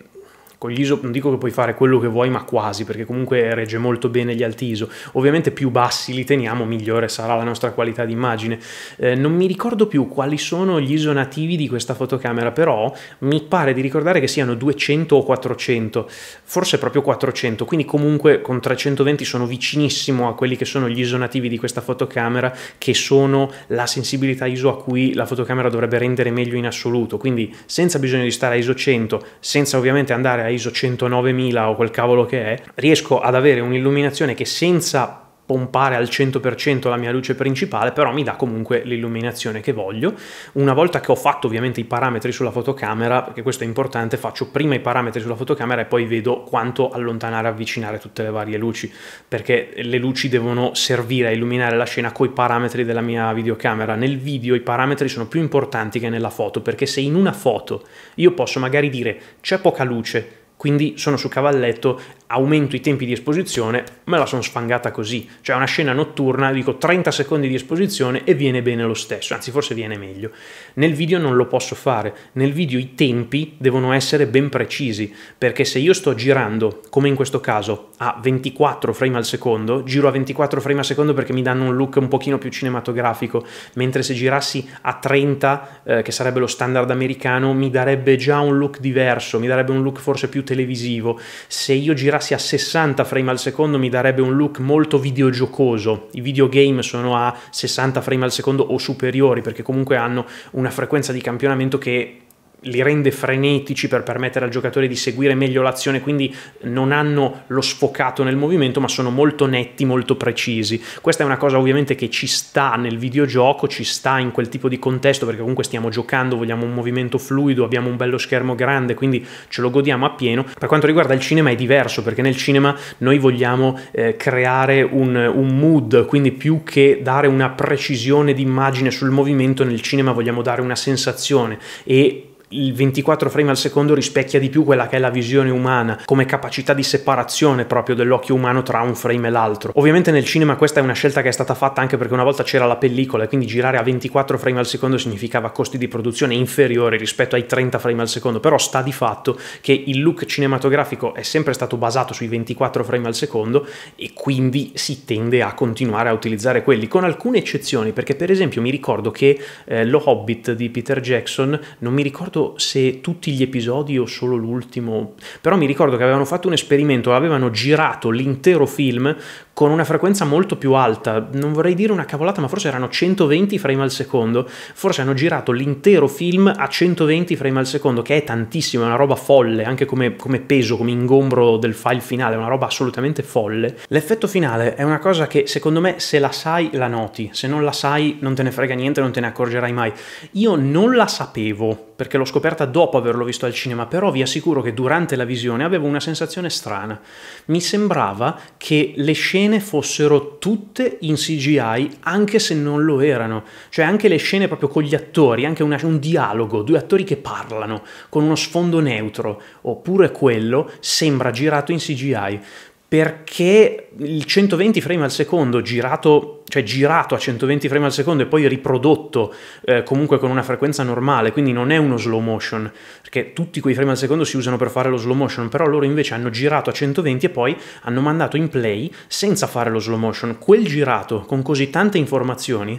con gli ISO non dico che puoi fare quello che vuoi, ma quasi, perché comunque regge molto bene gli alti ISO. Ovviamente più bassi li teniamo, migliore sarà la nostra qualità d'immagine. Eh, non mi ricordo più quali sono gli ISO nativi di questa fotocamera, però mi pare di ricordare che siano 200 o 400, forse proprio 400, quindi comunque con 320 sono vicinissimo a quelli che sono gli ISO nativi di questa fotocamera, che sono la sensibilità ISO a cui la fotocamera dovrebbe rendere meglio in assoluto, quindi senza bisogno di stare a ISO 100, senza ovviamente andare a ISO 109000 o quel cavolo che è, riesco ad avere un'illuminazione che senza pompare al 100% la mia luce principale, però mi dà comunque l'illuminazione che voglio. Una volta che ho fatto ovviamente i parametri sulla fotocamera, perché questo è importante, faccio prima i parametri sulla fotocamera e poi vedo quanto allontanare e avvicinare tutte le varie luci, perché le luci devono servire a illuminare la scena coi parametri della mia videocamera. Nel video i parametri sono più importanti che nella foto, perché se in una foto io posso magari dire c'è poca luce, quindi sono su cavalletto aumento i tempi di esposizione, me la sono sfangata così. Cioè una scena notturna, dico 30 secondi di esposizione e viene bene lo stesso, anzi forse viene meglio. Nel video non lo posso fare, nel video i tempi devono essere ben precisi, perché se io sto girando, come in questo caso, a 24 frame al secondo, giro a 24 frame al secondo perché mi danno un look un pochino più cinematografico, mentre se girassi a 30, eh, che sarebbe lo standard americano, mi darebbe già un look diverso, mi darebbe un look forse più televisivo. Se io girassi arrivassi a 60 frame al secondo mi darebbe un look molto videogiocoso. I videogame sono a 60 frame al secondo o superiori perché comunque hanno una frequenza di campionamento che li rende frenetici per permettere al giocatore di seguire meglio l'azione, quindi non hanno lo sfocato nel movimento, ma sono molto netti, molto precisi. Questa è una cosa ovviamente che ci sta nel videogioco, ci sta in quel tipo di contesto, perché comunque stiamo giocando, vogliamo un movimento fluido, abbiamo un bello schermo grande, quindi ce lo godiamo appieno. Per quanto riguarda il cinema è diverso, perché nel cinema noi vogliamo eh, creare un, un mood, quindi più che dare una precisione d'immagine sul movimento, nel cinema vogliamo dare una sensazione e il 24 frame al secondo rispecchia di più quella che è la visione umana, come capacità di separazione proprio dell'occhio umano tra un frame e l'altro. Ovviamente nel cinema questa è una scelta che è stata fatta anche perché una volta c'era la pellicola e quindi girare a 24 frame al secondo significava costi di produzione inferiori rispetto ai 30 frame al secondo, però sta di fatto che il look cinematografico è sempre stato basato sui 24 frame al secondo e quindi si tende a continuare a utilizzare quelli, con alcune eccezioni, perché per esempio mi ricordo che eh, Lo Hobbit di Peter Jackson, non mi ricordo ricordo se tutti gli episodi o solo l'ultimo, però mi ricordo che avevano fatto un esperimento, avevano girato l'intero film con una frequenza molto più alta, non vorrei dire una cavolata, ma forse erano 120 frame al secondo, forse hanno girato l'intero film a 120 frame al secondo, che è tantissimo, è una roba folle, anche come, come peso, come ingombro del file finale, è una roba assolutamente folle. L'effetto finale è una cosa che secondo me se la sai la noti, se non la sai non te ne frega niente, non te ne accorgerai mai. Io non la sapevo perché l'ho scoperta dopo averlo visto al cinema, però vi assicuro che durante la visione avevo una sensazione strana. Mi sembrava che le scene scene fossero tutte in CGI, anche se non lo erano. Cioè anche le scene proprio con gli attori, anche una, un dialogo, due attori che parlano, con uno sfondo neutro, oppure quello, sembra girato in CGI perché il 120 frame al secondo girato, cioè girato a 120 frame al secondo e poi riprodotto eh, comunque con una frequenza normale, quindi non è uno slow motion, perché tutti quei frame al secondo si usano per fare lo slow motion, però loro invece hanno girato a 120 e poi hanno mandato in play senza fare lo slow motion. Quel girato con così tante informazioni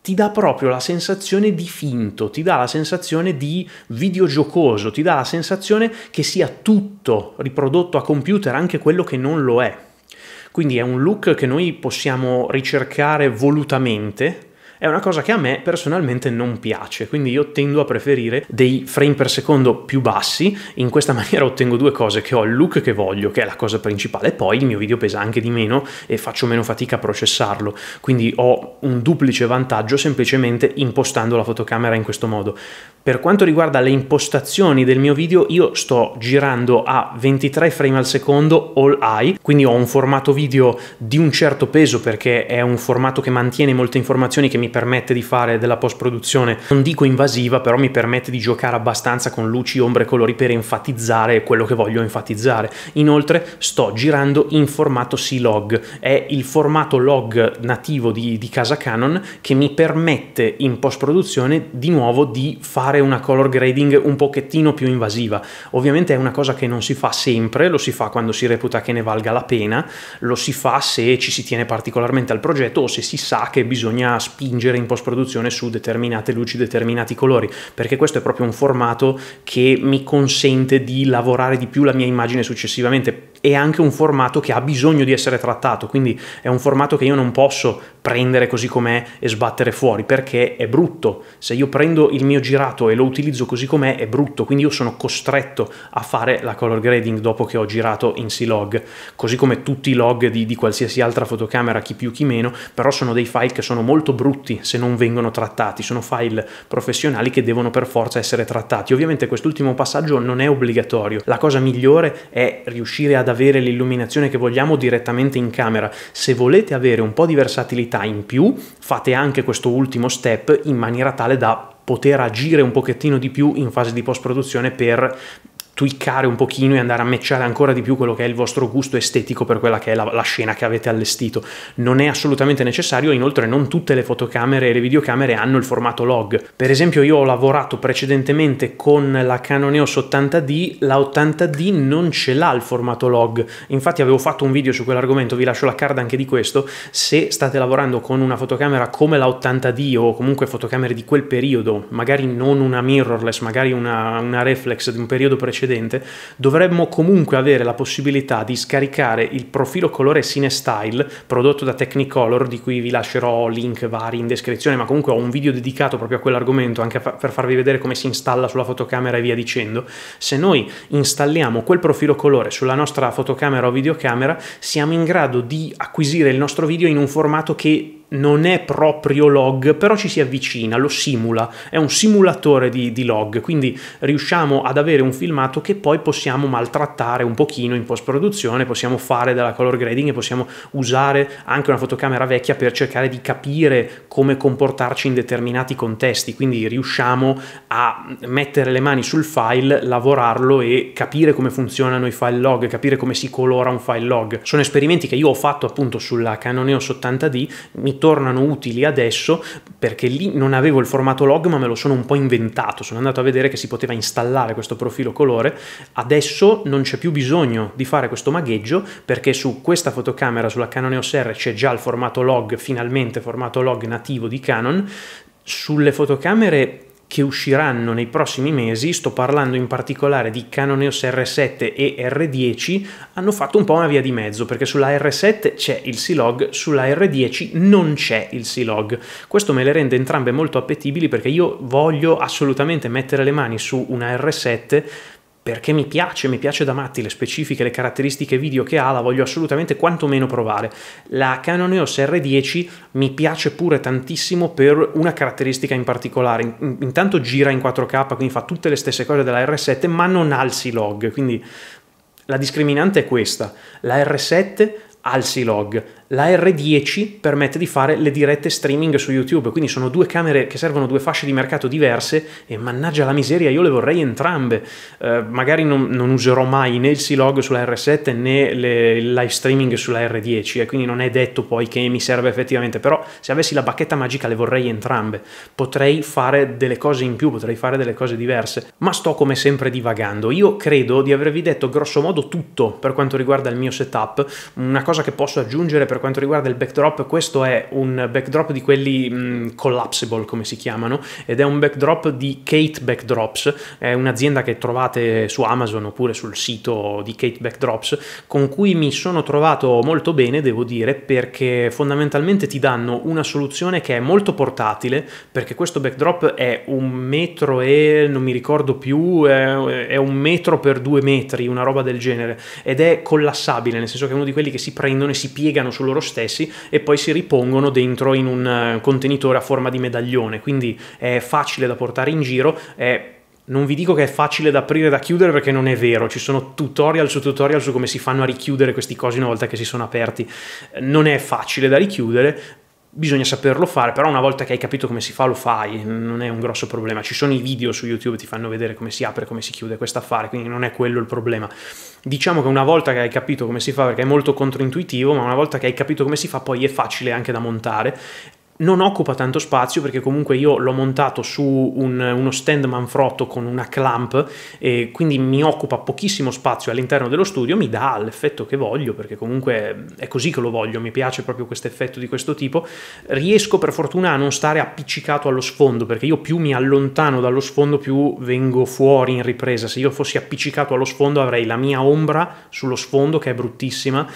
ti dà proprio la sensazione di finto, ti dà la sensazione di videogiocoso, ti dà la sensazione che sia tutto riprodotto a computer, anche quello che non lo è. Quindi è un look che noi possiamo ricercare volutamente è una cosa che a me personalmente non piace, quindi io tendo a preferire dei frame per secondo più bassi, in questa [laughs] maniera ottengo due cose, che ho il look che voglio, che è la cosa principale, e poi il mio video pesa anche di meno e faccio meno fatica a processarlo, quindi ho un duplice vantaggio semplicemente impostando la fotocamera in questo modo. Per quanto riguarda le impostazioni del mio video, io sto girando a 23 frame al secondo all eye, quindi ho un formato video di un certo peso perché è un formato che mantiene molte informazioni che mi mi permette di fare della post-produzione, non dico invasiva, però mi permette di giocare abbastanza con luci, ombre colori per enfatizzare quello che voglio enfatizzare. Inoltre sto girando in formato C-Log, è il formato log nativo di, di casa Canon che mi permette in post-produzione di nuovo di fare una color grading un pochettino più invasiva. Ovviamente è una cosa che non si fa sempre, lo si fa quando si reputa che ne valga la pena, lo si fa se ci si tiene particolarmente al progetto o se si sa che bisogna spingere spingere in post-produzione su determinate luci, determinati colori, perché questo è proprio un formato che mi consente di lavorare di più la mia immagine successivamente è anche un formato che ha bisogno di essere trattato, quindi è un formato che io non posso prendere così com'è e sbattere fuori perché è brutto. Se io prendo il mio girato e lo utilizzo così com'è è brutto, quindi io sono costretto a fare la color grading dopo che ho girato in C-Log, così come tutti i log di, di qualsiasi altra fotocamera, chi più chi meno, però sono dei file che sono molto brutti se non vengono trattati, sono file professionali che devono per forza essere trattati. Ovviamente quest'ultimo passaggio non è obbligatorio, la cosa migliore è riuscire ad ad avere l'illuminazione che vogliamo direttamente in camera. Se volete avere un po' di versatilità in più, fate anche questo ultimo step in maniera tale da poter agire un pochettino di più in fase di post produzione per tweakare un pochino e andare a matchare ancora di più quello che è il vostro gusto estetico per quella che è la, la scena che avete allestito. Non è assolutamente necessario, inoltre non tutte le fotocamere e le videocamere hanno il formato log. Per esempio io ho lavorato precedentemente con la Canon EOS 80D, la 80D non ce l'ha il formato log, infatti avevo fatto un video su quell'argomento, vi lascio la card anche di questo, se state lavorando con una fotocamera come la 80D o comunque fotocamere di quel periodo, magari non una mirrorless, magari una, una reflex di un periodo precedente, precedente, dovremmo comunque avere la possibilità di scaricare il profilo colore CineStyle prodotto da Technicolor, di cui vi lascerò link vari in descrizione, ma comunque ho un video dedicato proprio a quell'argomento, anche per farvi vedere come si installa sulla fotocamera e via dicendo. Se noi installiamo quel profilo colore sulla nostra fotocamera o videocamera, siamo in grado di acquisire il nostro video in un formato che non è proprio log, però ci si avvicina, lo simula, è un simulatore di, di, log, quindi riusciamo ad avere un filmato che poi possiamo maltrattare un pochino in post-produzione, possiamo fare della color grading e possiamo usare anche una fotocamera vecchia per cercare di capire come comportarci in determinati contesti, quindi riusciamo a mettere le mani sul file, lavorarlo e capire come funzionano i file log, capire come si colora un file log. Sono esperimenti che io ho fatto appunto sulla Canon EOS 80D, mi tornano utili adesso perché lì non avevo il formato log ma me lo sono un po' inventato, sono andato a vedere che si poteva installare questo profilo colore, adesso non c'è più bisogno di fare questo magheggio perché su questa fotocamera, sulla Canon EOS R c'è già il formato log, finalmente formato log nativo di Canon, sulle fotocamere che usciranno nei prossimi mesi, sto parlando in particolare di Canon EOS R7 e R10, hanno fatto un po' una via di mezzo, perché sulla R7 c'è il C-Log, sulla R10 non c'è il C-Log. Questo me le rende entrambe molto appetibili perché io voglio assolutamente mettere le mani su una R7 perché mi piace, mi piace da matti le specifiche, le caratteristiche video che ha, la voglio assolutamente quantomeno provare. La Canon EOS R10 mi piace pure tantissimo per una caratteristica in particolare. Intanto gira in 4K, quindi fa tutte le stesse cose della R7, ma non ha il C-Log, quindi la discriminante è questa. La R7 ha il C-Log, la R10 permette di fare le dirette streaming su YouTube, quindi sono due camere che servono due fasce di mercato diverse e mannaggia la miseria, io le vorrei entrambe. Eh, magari non, non, userò mai né il C-Log sulla R7 né le, il live streaming sulla R10 e eh, quindi non è detto poi che mi serve effettivamente, però se avessi la bacchetta magica le vorrei entrambe. Potrei fare delle cose in più, potrei fare delle cose diverse, ma sto come sempre divagando. Io credo di avervi detto grosso modo tutto per quanto riguarda il mio setup, una cosa che posso aggiungere per per quanto riguarda il backdrop, questo è un backdrop di quelli mh, mm, collapsible, come si chiamano, ed è un backdrop di Kate Backdrops, è un'azienda che trovate su Amazon oppure sul sito di Kate Backdrops, con cui mi sono trovato molto bene, devo dire, perché fondamentalmente ti danno una soluzione che è molto portatile, perché questo backdrop è un metro e non mi ricordo più, è, è un metro per due metri, una roba del genere, ed è collassabile, nel senso che è uno di quelli che si prendono e si piegano sullo loro stessi e poi si ripongono dentro in un eh, contenitore a forma di medaglione, quindi è facile da portare in giro, è non vi dico che è facile da aprire e da chiudere perché non è vero, ci sono tutorial su tutorial su come si fanno a richiudere questi cosi una volta che si sono aperti. Non è facile da richiudere, bisogna saperlo fare, però una volta che hai capito come si fa lo fai, non è un grosso problema. Ci sono i video su YouTube che ti fanno vedere come si apre, e come si chiude questo affare, quindi non è quello il problema. Diciamo che una volta che hai capito come si fa, perché è molto controintuitivo, ma una volta che hai capito come si fa poi è facile anche da montare non occupa tanto spazio perché comunque io l'ho montato su un, uno stand manfrotto con una clamp e quindi mi occupa pochissimo spazio all'interno dello studio, mi dà l'effetto che voglio perché comunque è così che lo voglio, mi piace proprio questo effetto di questo tipo. Riesco per fortuna a non stare appiccicato allo sfondo perché io più mi allontano dallo sfondo più vengo fuori in ripresa, se io fossi appiccicato allo sfondo avrei la mia ombra sullo sfondo che è bruttissima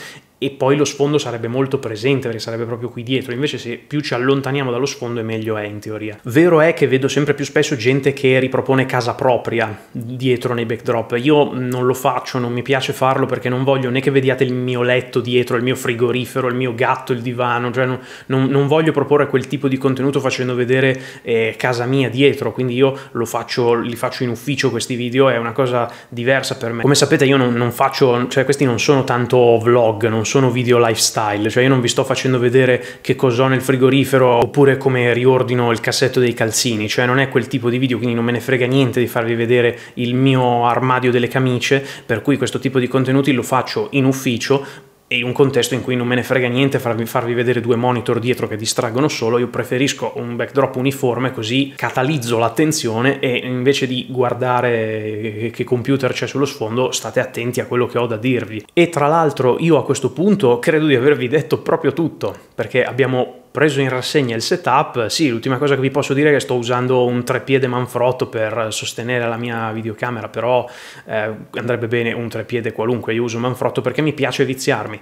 e poi lo sfondo sarebbe molto presente perché sarebbe proprio qui dietro, invece se più ci allontaniamo dallo sfondo è meglio è in teoria. Vero è che vedo sempre più spesso gente che ripropone casa propria dietro nei backdrop, io non lo faccio, non mi piace farlo perché non voglio né che vediate il mio letto dietro, il mio frigorifero, il mio gatto, il divano, cioè non, non, non voglio proporre quel tipo di contenuto facendo vedere eh, casa mia dietro, quindi io lo faccio, li faccio in ufficio questi video, è una cosa diversa per me. Come sapete io non, non faccio, cioè questi non sono tanto vlog, non sono sono video lifestyle, cioè io non vi sto facendo vedere che cos'ho nel frigorifero oppure come riordino il cassetto dei calzini, cioè non è quel tipo di video, quindi non me ne frega niente di farvi vedere il mio armadio delle camicie, per cui questo tipo di contenuti lo faccio in ufficio e in un contesto in cui non me ne frega niente farvi, farvi, vedere due monitor dietro che distraggono solo, io preferisco un backdrop uniforme così catalizzo l'attenzione e invece di guardare che computer c'è sullo sfondo state attenti a quello che ho da dirvi. E tra l'altro io a questo punto credo di avervi detto proprio tutto, perché abbiamo preso in rassegna il setup, sì, l'ultima cosa che vi posso dire è che sto usando un treppiede manfrotto per sostenere la mia videocamera, però eh, andrebbe bene un treppiede qualunque, io uso manfrotto perché mi piace viziarmi.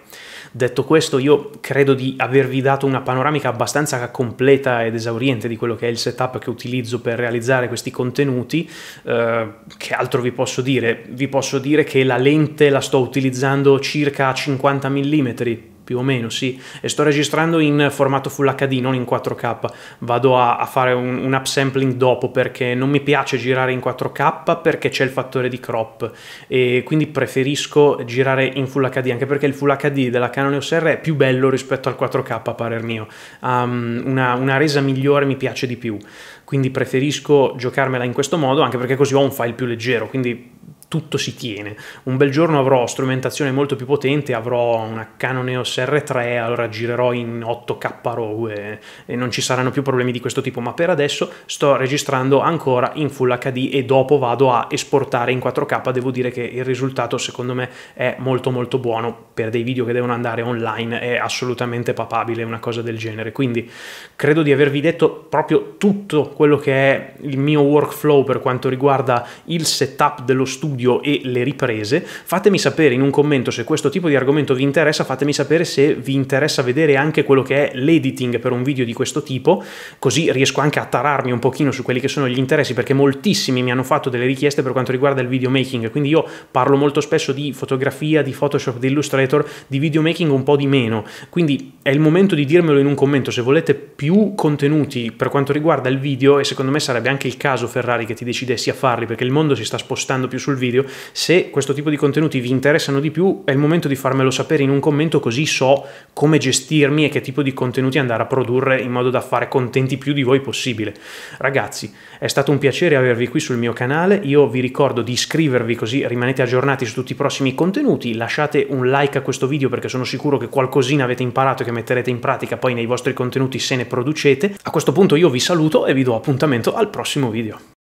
Detto questo, io credo di avervi dato una panoramica abbastanza completa ed esauriente di quello che è il setup che utilizzo per realizzare questi contenuti. Eh, che altro vi posso dire? Vi posso dire che la lente la sto utilizzando circa 50 mm più o meno, sì, e sto registrando in formato Full HD, non in 4K, vado a, a fare un, un, upsampling dopo perché non mi piace girare in 4K perché c'è il fattore di crop e quindi preferisco girare in Full HD anche perché il Full HD della Canon EOS R è più bello rispetto al 4K a parer mio, um, una, una resa migliore mi piace di più, quindi preferisco giocarmela in questo modo anche perché così ho un file più leggero, quindi tutto si tiene. Un bel giorno avrò strumentazione molto più potente, avrò una Canon EOS R3, allora girerò in 8K RAW e, e, non ci saranno più problemi di questo tipo, ma per adesso sto registrando ancora in Full HD e dopo vado a esportare in 4K, devo dire che il risultato secondo me è molto molto buono per dei video che devono andare online, è assolutamente papabile una cosa del genere, quindi credo di avervi detto proprio tutto quello che è il mio workflow per quanto riguarda il setup dello studio studio e le riprese. Fatemi sapere in un commento se questo tipo di argomento vi interessa, fatemi sapere se vi interessa vedere anche quello che è l'editing per un video di questo tipo, così riesco anche a tararmi un pochino su quelli che sono gli interessi, perché moltissimi mi hanno fatto delle richieste per quanto riguarda il videomaking, quindi io parlo molto spesso di fotografia, di Photoshop, di Illustrator, di videomaking un po' di meno, quindi è il momento di dirmelo in un commento, se volete più contenuti per quanto riguarda il video, e secondo me sarebbe anche il caso Ferrari che ti decidessi a farli, perché il mondo si sta spostando più sul video, video. Se questo tipo di contenuti vi interessano di più, è il momento di farmelo sapere in un commento così so come gestirmi e che tipo di contenuti andare a produrre in modo da fare contenti più di voi possibile. Ragazzi, è stato un piacere avervi qui sul mio canale, io vi ricordo di iscrivervi così rimanete aggiornati su tutti i prossimi contenuti, lasciate un like a questo video perché sono sicuro che qualcosina avete imparato e che metterete in pratica poi nei vostri contenuti se ne producete. A questo punto io vi saluto e vi do appuntamento al prossimo video.